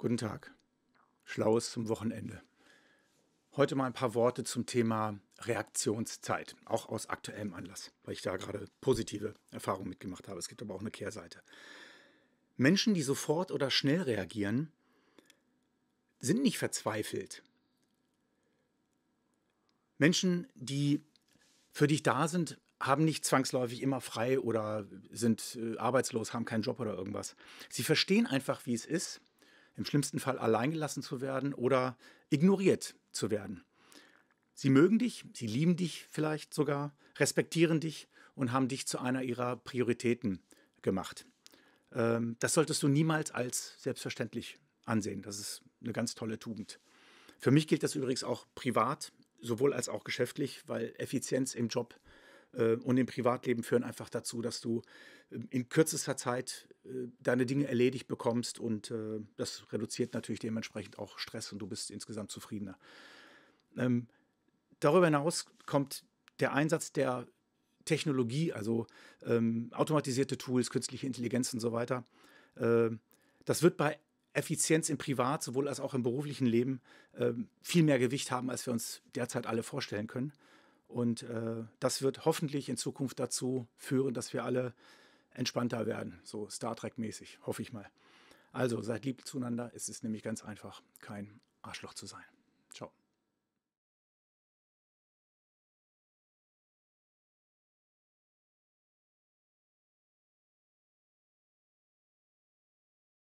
Guten Tag. Schlaues zum Wochenende. Heute mal ein paar Worte zum Thema Reaktionszeit, auch aus aktuellem Anlass, weil ich da gerade positive Erfahrungen mitgemacht habe. Es gibt aber auch eine Kehrseite. Menschen, die sofort oder schnell reagieren, sind nicht verzweifelt. Menschen, die für dich da sind, haben nicht zwangsläufig immer frei oder sind äh, arbeitslos, haben keinen Job oder irgendwas. Sie verstehen einfach, wie es ist im schlimmsten Fall alleingelassen zu werden oder ignoriert zu werden. Sie mögen dich, sie lieben dich vielleicht sogar, respektieren dich und haben dich zu einer ihrer Prioritäten gemacht. Ähm, das solltest du niemals als selbstverständlich ansehen. Das ist eine ganz tolle Tugend. Für mich gilt das übrigens auch privat, sowohl als auch geschäftlich, weil Effizienz im Job äh, und im Privatleben führen einfach dazu, dass du äh, in kürzester Zeit äh, deine Dinge erledigt bekommst und das reduziert natürlich dementsprechend auch Stress und du bist insgesamt zufriedener. Ähm, darüber hinaus kommt der Einsatz der Technologie, also ähm, automatisierte Tools, künstliche Intelligenz und so weiter. Ähm, das wird bei Effizienz im Privat, sowohl als auch im beruflichen Leben, viel mehr Gewicht haben, als wir uns derzeit alle vorstellen können. Und äh, das wird hoffentlich in Zukunft dazu führen, dass wir alle entspannter werden, so Star Trek-mäßig, hoffe ich mal. Also seid lieb zueinander, es ist nämlich ganz einfach, kein Arschloch zu sein. Ciao.